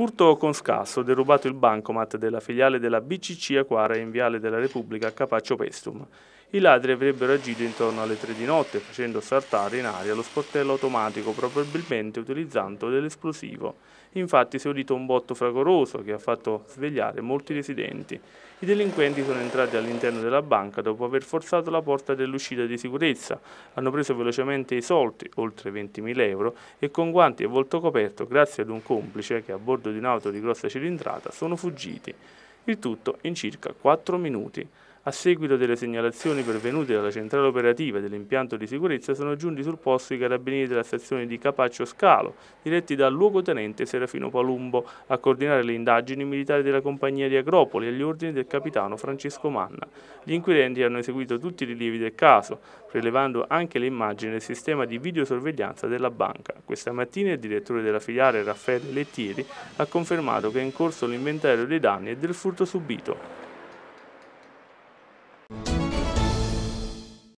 Furto con scasso, derubato il bancomat della filiale della BCC Aquara in Viale della Repubblica a Capaccio Pestum. I ladri avrebbero agito intorno alle 3 di notte facendo saltare in aria lo sportello automatico probabilmente utilizzando dell'esplosivo. Infatti si è udito un botto fragoroso che ha fatto svegliare molti residenti. I delinquenti sono entrati all'interno della banca dopo aver forzato la porta dell'uscita di sicurezza. Hanno preso velocemente i soldi, oltre 20.000 euro, e con guanti e volto coperto, grazie ad un complice che a bordo di un'auto di grossa cilindrata sono fuggiti. Il tutto in circa 4 minuti. A seguito delle segnalazioni pervenute dalla centrale operativa dell'impianto di sicurezza sono giunti sul posto i carabinieri della stazione di Capaccio Scalo, diretti dal luogotenente Serafino Palumbo, a coordinare le indagini militari della compagnia di Agropoli agli ordini del capitano Francesco Manna. Gli inquirenti hanno eseguito tutti i rilievi del caso, prelevando anche le immagini del sistema di videosorveglianza della banca. Questa mattina il direttore della filiale Raffaele Lettieri ha confermato che è in corso l'inventario dei danni e del furto subito.